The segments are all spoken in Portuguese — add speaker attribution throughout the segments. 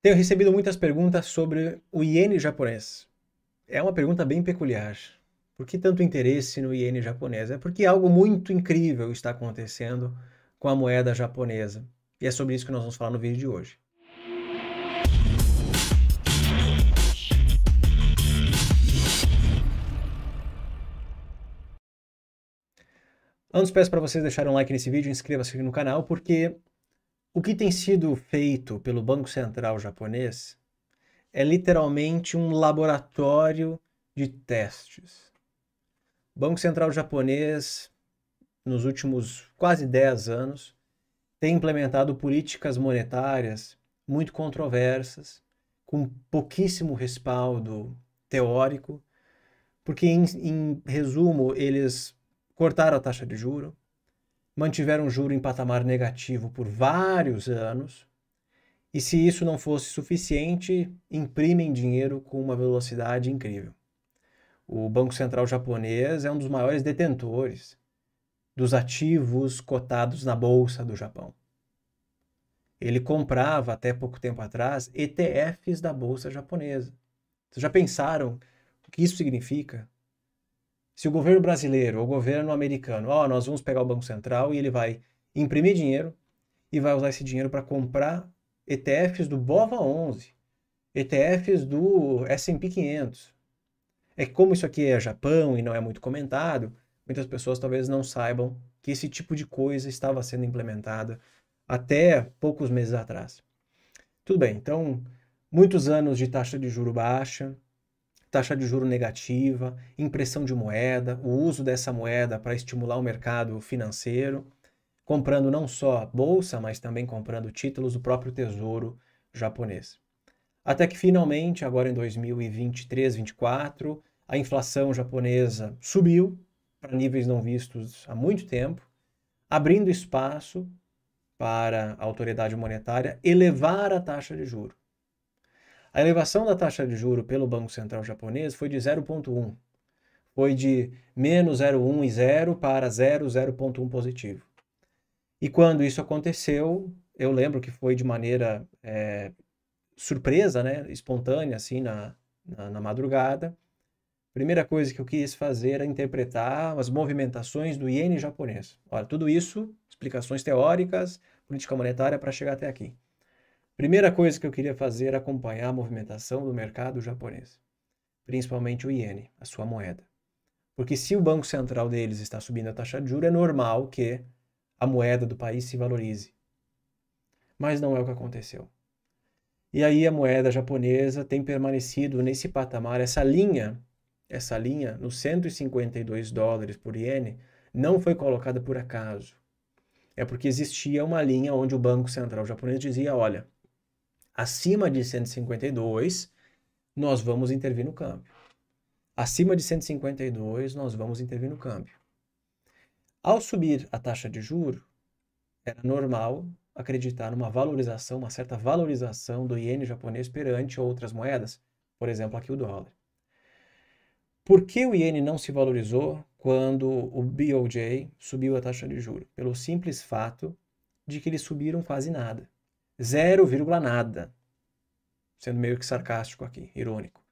Speaker 1: Tenho recebido muitas perguntas sobre o iene japonês. É uma pergunta bem peculiar. Por que tanto interesse no iene japonês? É porque algo muito incrível está acontecendo com a moeda japonesa. E é sobre isso que nós vamos falar no vídeo de hoje. Antes peço para vocês deixarem um like nesse vídeo, inscreva-se no canal, porque o que tem sido feito pelo Banco Central japonês é literalmente um laboratório de testes. O Banco Central japonês, nos últimos quase 10 anos, tem implementado políticas monetárias muito controversas, com pouquíssimo respaldo teórico, porque, em, em resumo, eles cortaram a taxa de juro, mantiveram o juro em patamar negativo por vários anos, e se isso não fosse suficiente, imprimem dinheiro com uma velocidade incrível. O Banco Central japonês é um dos maiores detentores dos ativos cotados na bolsa do Japão. Ele comprava até pouco tempo atrás ETFs da bolsa japonesa. Vocês já pensaram o que isso significa? se o governo brasileiro ou o governo americano, ó, oh, nós vamos pegar o Banco Central e ele vai imprimir dinheiro e vai usar esse dinheiro para comprar ETFs do BOVA11, ETFs do S&P 500. É que como isso aqui é Japão e não é muito comentado, muitas pessoas talvez não saibam que esse tipo de coisa estava sendo implementada até poucos meses atrás. Tudo bem, então muitos anos de taxa de juro baixa, taxa de juro negativa, impressão de moeda, o uso dessa moeda para estimular o mercado financeiro, comprando não só a bolsa, mas também comprando títulos do próprio tesouro japonês. Até que finalmente, agora em 2023, 2024, a inflação japonesa subiu para níveis não vistos há muito tempo, abrindo espaço para a autoridade monetária elevar a taxa de juro. A elevação da taxa de juro pelo Banco Central japonês foi de 0,1. Foi de menos 0,1 e 0 para 0.0.1 positivo. E quando isso aconteceu, eu lembro que foi de maneira é, surpresa, né? espontânea, assim, na, na, na madrugada. Primeira coisa que eu quis fazer era interpretar as movimentações do iene japonês. Olha, tudo isso, explicações teóricas, política monetária para chegar até aqui. Primeira coisa que eu queria fazer era é acompanhar a movimentação do mercado japonês, principalmente o iene, a sua moeda. Porque se o Banco Central deles está subindo a taxa de juros, é normal que a moeda do país se valorize. Mas não é o que aconteceu. E aí a moeda japonesa tem permanecido nesse patamar, essa linha, essa linha nos 152 dólares por iene não foi colocada por acaso. É porque existia uma linha onde o Banco Central japonês dizia, olha, acima de 152, nós vamos intervir no câmbio. Acima de 152, nós vamos intervir no câmbio. Ao subir a taxa de juro, era normal acreditar numa valorização, uma certa valorização do iene japonês perante outras moedas, por exemplo, aqui o dólar. Por que o iene não se valorizou quando o BOJ subiu a taxa de juro? Pelo simples fato de que eles subiram quase nada. 0, nada. Sendo meio que sarcástico aqui, irônico.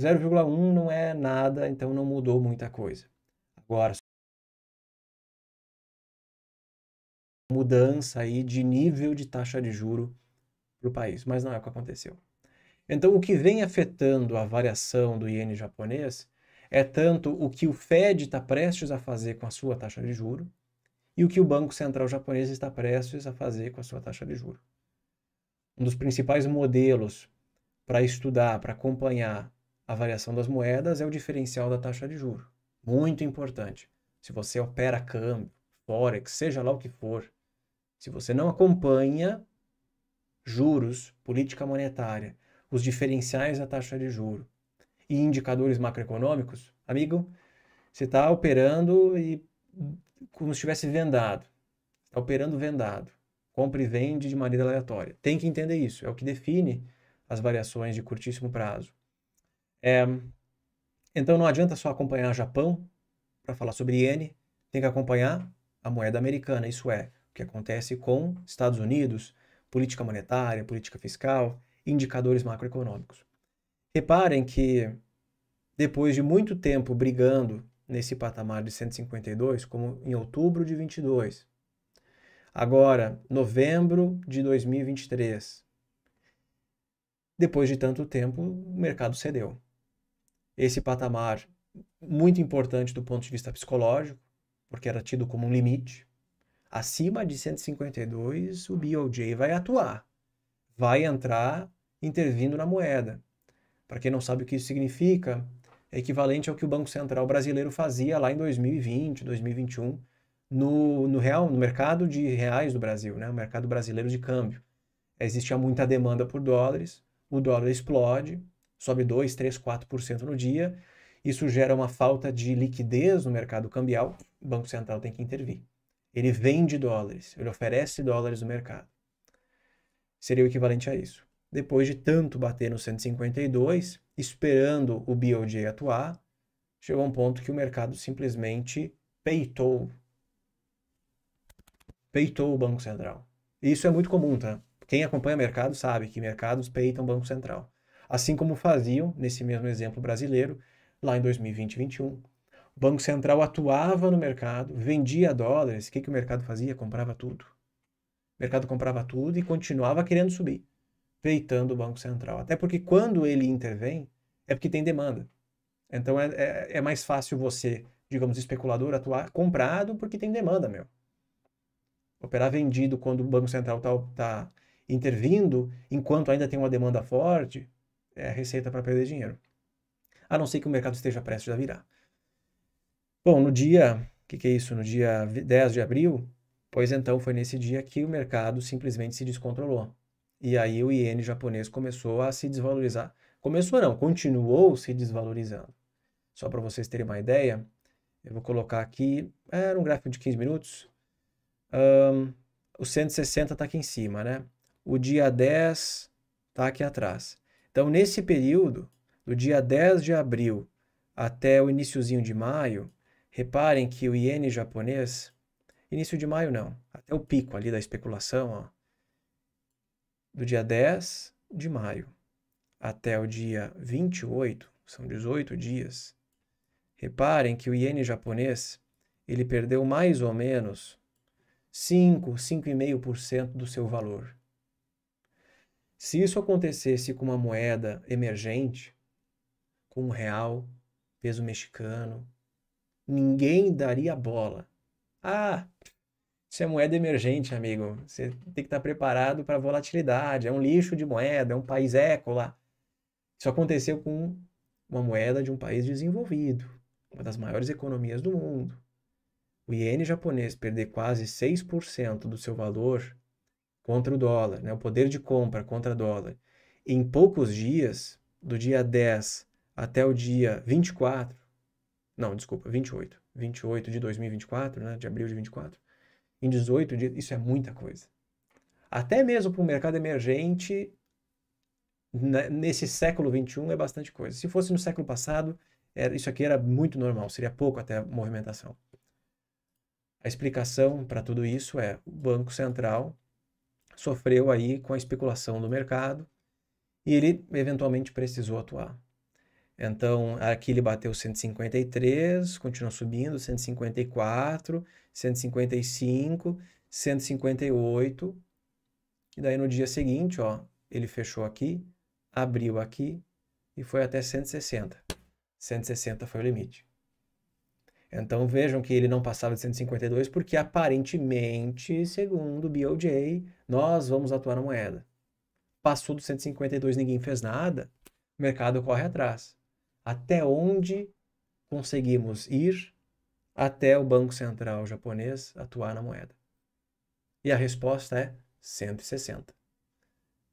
Speaker 1: 0,1 não é nada, então não mudou muita coisa. Agora, mudança aí de nível de taxa de juro para o país, mas não é o que aconteceu. Então, o que vem afetando a variação do iene japonês é tanto o que o Fed está prestes a fazer com a sua taxa de juro e o que o Banco Central japonês está prestes a fazer com a sua taxa de juro um dos principais modelos para estudar, para acompanhar a variação das moedas é o diferencial da taxa de juro. Muito importante. Se você opera câmbio, forex, seja lá o que for, se você não acompanha juros, política monetária, os diferenciais da taxa de juro e indicadores macroeconômicos, amigo, você está operando e hum, como se estivesse vendado. Está operando vendado compra e vende de maneira aleatória. Tem que entender isso, é o que define as variações de curtíssimo prazo. É, então não adianta só acompanhar Japão para falar sobre iene, tem que acompanhar a moeda americana, isso é, o que acontece com Estados Unidos, política monetária, política fiscal, indicadores macroeconômicos. Reparem que depois de muito tempo brigando nesse patamar de 152, como em outubro de 22, Agora, novembro de 2023. Depois de tanto tempo, o mercado cedeu. Esse patamar, muito importante do ponto de vista psicológico, porque era tido como um limite, acima de 152, o BOJ vai atuar, vai entrar intervindo na moeda. Para quem não sabe o que isso significa, é equivalente ao que o Banco Central brasileiro fazia lá em 2020, 2021, no, no real, no mercado de reais do Brasil, né? o mercado brasileiro de câmbio. Existe muita demanda por dólares, o dólar explode, sobe 2, 3, 4% no dia. Isso gera uma falta de liquidez no mercado cambial, o Banco Central tem que intervir. Ele vende dólares, ele oferece dólares no mercado. Seria o equivalente a isso. Depois de tanto bater no 152, esperando o BOJ atuar, chegou um ponto que o mercado simplesmente peitou peitou o Banco Central. Isso é muito comum, tá? Quem acompanha mercado sabe que mercados peitam o Banco Central. Assim como faziam, nesse mesmo exemplo brasileiro, lá em 2020 2021. O Banco Central atuava no mercado, vendia dólares, o que, que o mercado fazia? Comprava tudo. O mercado comprava tudo e continuava querendo subir, peitando o Banco Central. Até porque quando ele intervém, é porque tem demanda. Então é, é, é mais fácil você, digamos, especulador, atuar comprado porque tem demanda, meu operar vendido quando o Banco Central está tá intervindo, enquanto ainda tem uma demanda forte, é receita para perder dinheiro. A não ser que o mercado esteja prestes a virar. Bom, no dia, o que, que é isso? No dia 10 de abril, pois então foi nesse dia que o mercado simplesmente se descontrolou. E aí o iene japonês começou a se desvalorizar. Começou não, continuou se desvalorizando. Só para vocês terem uma ideia, eu vou colocar aqui, era um gráfico de 15 minutos, um, o 160 está aqui em cima, né? O dia 10 está aqui atrás. Então, nesse período, do dia 10 de abril até o iníciozinho de maio, reparem que o iene japonês, início de maio não, até o pico ali da especulação, ó, do dia 10 de maio até o dia 28, são 18 dias. Reparem que o iene japonês, ele perdeu mais ou menos 5, 5,5% do seu valor. Se isso acontecesse com uma moeda emergente, como real, peso mexicano, ninguém daria bola. Ah, isso é moeda emergente, amigo. Você tem que estar preparado para volatilidade. É um lixo de moeda, é um país écola. Isso aconteceu com uma moeda de um país desenvolvido, uma das maiores economias do mundo o iene japonês perder quase 6% do seu valor contra o dólar, né, o poder de compra contra o dólar, em poucos dias, do dia 10 até o dia 24, não, desculpa, 28, 28 de 2024, né, de abril de 24, em 18 dias, isso é muita coisa. Até mesmo para o mercado emergente, né, nesse século 21 é bastante coisa. Se fosse no século passado, era, isso aqui era muito normal, seria pouco até movimentação. A explicação para tudo isso é o Banco Central sofreu aí com a especulação do mercado e ele eventualmente precisou atuar. Então, aqui ele bateu 153, continua subindo, 154, 155, 158. E daí no dia seguinte, ó, ele fechou aqui, abriu aqui e foi até 160. 160 foi o limite. Então vejam que ele não passava de 152 porque aparentemente, segundo o BOJ, nós vamos atuar na moeda. Passou do 152, ninguém fez nada, o mercado corre atrás. Até onde conseguimos ir até o Banco Central japonês atuar na moeda? E a resposta é 160.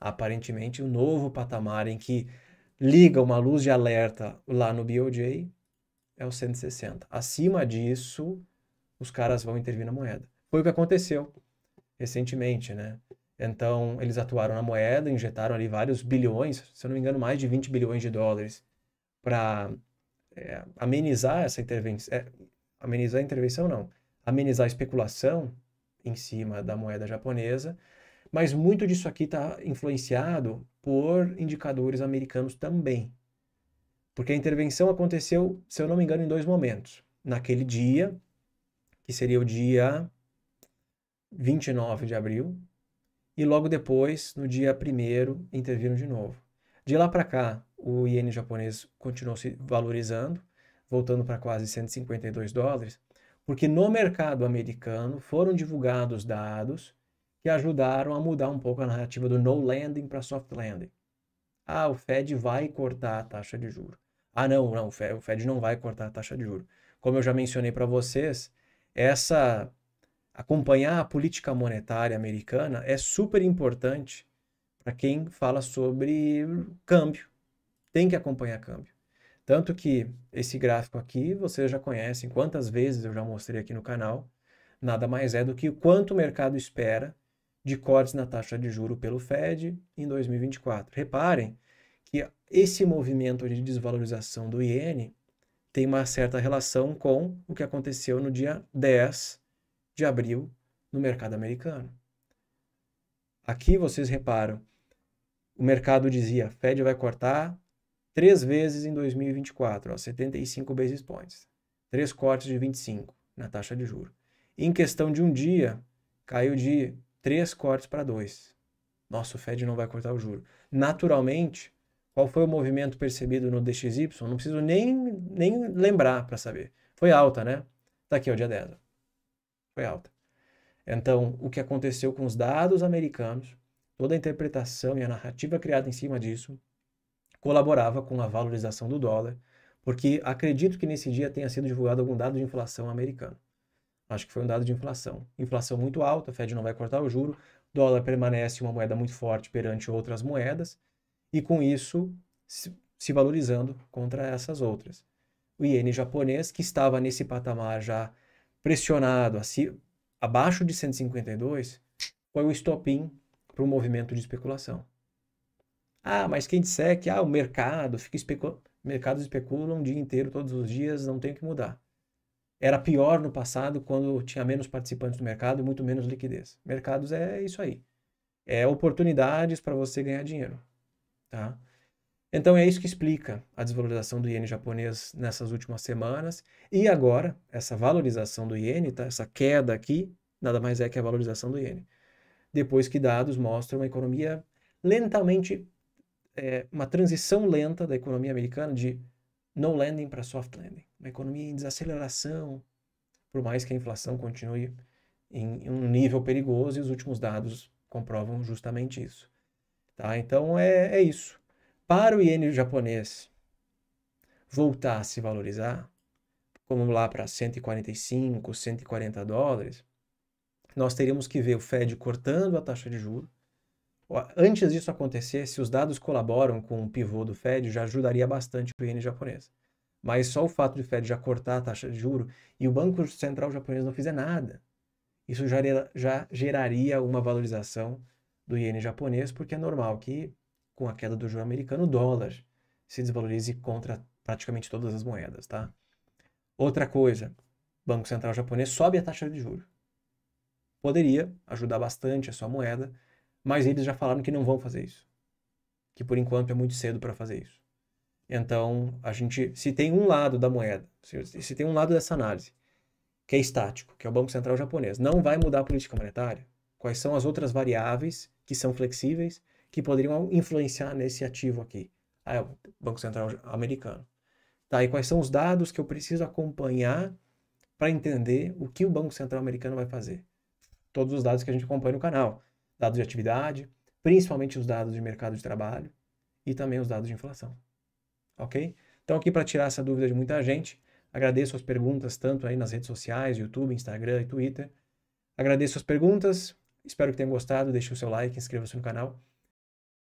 Speaker 1: Aparentemente, o um novo patamar em que liga uma luz de alerta lá no BOJ é os 160. Acima disso, os caras vão intervir na moeda. Foi o que aconteceu recentemente, né? Então, eles atuaram na moeda, injetaram ali vários bilhões, se eu não me engano, mais de 20 bilhões de dólares para é, amenizar essa intervenção. É, amenizar a intervenção, não. Amenizar a especulação em cima da moeda japonesa. Mas muito disso aqui está influenciado por indicadores americanos também. Porque a intervenção aconteceu, se eu não me engano, em dois momentos. Naquele dia, que seria o dia 29 de abril, e logo depois, no dia 1 interviram de novo. De lá para cá, o iene japonês continuou se valorizando, voltando para quase 152 dólares, porque no mercado americano foram divulgados dados que ajudaram a mudar um pouco a narrativa do no landing para soft landing. Ah, o Fed vai cortar a taxa de juro. Ah, não, não, o Fed não vai cortar a taxa de juro. Como eu já mencionei para vocês, essa acompanhar a política monetária americana é super importante para quem fala sobre câmbio. Tem que acompanhar câmbio. Tanto que esse gráfico aqui vocês já conhecem, quantas vezes eu já mostrei aqui no canal, nada mais é do que o quanto o mercado espera de cortes na taxa de juro pelo Fed em 2024. Reparem esse movimento de desvalorização do iene tem uma certa relação com o que aconteceu no dia 10 de abril no mercado americano. Aqui vocês reparam, o mercado dizia, Fed vai cortar três vezes em 2024, ó, 75 basis points, três cortes de 25 na taxa de juro. Em questão de um dia, caiu de três cortes para dois. Nossa, o Fed não vai cortar o juro. Naturalmente, qual foi o movimento percebido no DXY? Não preciso nem, nem lembrar para saber. Foi alta, né? Está aqui, o dia 10. Foi alta. Então, o que aconteceu com os dados americanos, toda a interpretação e a narrativa criada em cima disso, colaborava com a valorização do dólar, porque acredito que nesse dia tenha sido divulgado algum dado de inflação americano. Acho que foi um dado de inflação. Inflação muito alta, a Fed não vai cortar o juro, dólar permanece uma moeda muito forte perante outras moedas, e com isso se valorizando contra essas outras. O iene japonês, que estava nesse patamar já pressionado abaixo de 152, foi o estopim para o movimento de especulação. Ah, mas quem disser que ah, o mercado fica especulando. Mercados especulam o dia inteiro, todos os dias, não tem que mudar. Era pior no passado quando tinha menos participantes do mercado e muito menos liquidez. Mercados é isso aí. É oportunidades para você ganhar dinheiro. Tá? Então é isso que explica a desvalorização do iene japonês nessas últimas semanas. E agora, essa valorização do iene, tá? essa queda aqui, nada mais é que a valorização do iene. Depois que dados mostram uma economia lentamente, é, uma transição lenta da economia americana de no landing para soft landing. Uma economia em desaceleração, por mais que a inflação continue em, em um nível perigoso, e os últimos dados comprovam justamente isso. Tá? Então é, é isso. Para o iene japonês voltar a se valorizar, como lá para 145, 140 dólares, nós teríamos que ver o Fed cortando a taxa de juros. Antes disso acontecer, se os dados colaboram com o pivô do Fed, já ajudaria bastante o iene japonês. Mas só o fato de o Fed já cortar a taxa de juro e o Banco Central japonês não fizer nada, isso já, já geraria uma valorização do iene japonês, porque é normal que, com a queda do juro americano, o dólar se desvalorize contra praticamente todas as moedas, tá? Outra coisa, o Banco Central japonês sobe a taxa de juro. Poderia ajudar bastante a sua moeda, mas eles já falaram que não vão fazer isso. Que por enquanto é muito cedo para fazer isso. Então, a gente, se tem um lado da moeda, se tem um lado dessa análise, que é estático, que é o Banco Central japonês, não vai mudar a política monetária, quais são as outras variáveis que são flexíveis, que poderiam influenciar nesse ativo aqui. Ah, é o Banco Central americano. Tá, e quais são os dados que eu preciso acompanhar para entender o que o Banco Central americano vai fazer? Todos os dados que a gente acompanha no canal. Dados de atividade, principalmente os dados de mercado de trabalho e também os dados de inflação. Ok? Então, aqui para tirar essa dúvida de muita gente, agradeço as perguntas tanto aí nas redes sociais, YouTube, Instagram e Twitter. Agradeço as perguntas, Espero que tenham gostado. Deixe o seu like, inscreva-se no canal.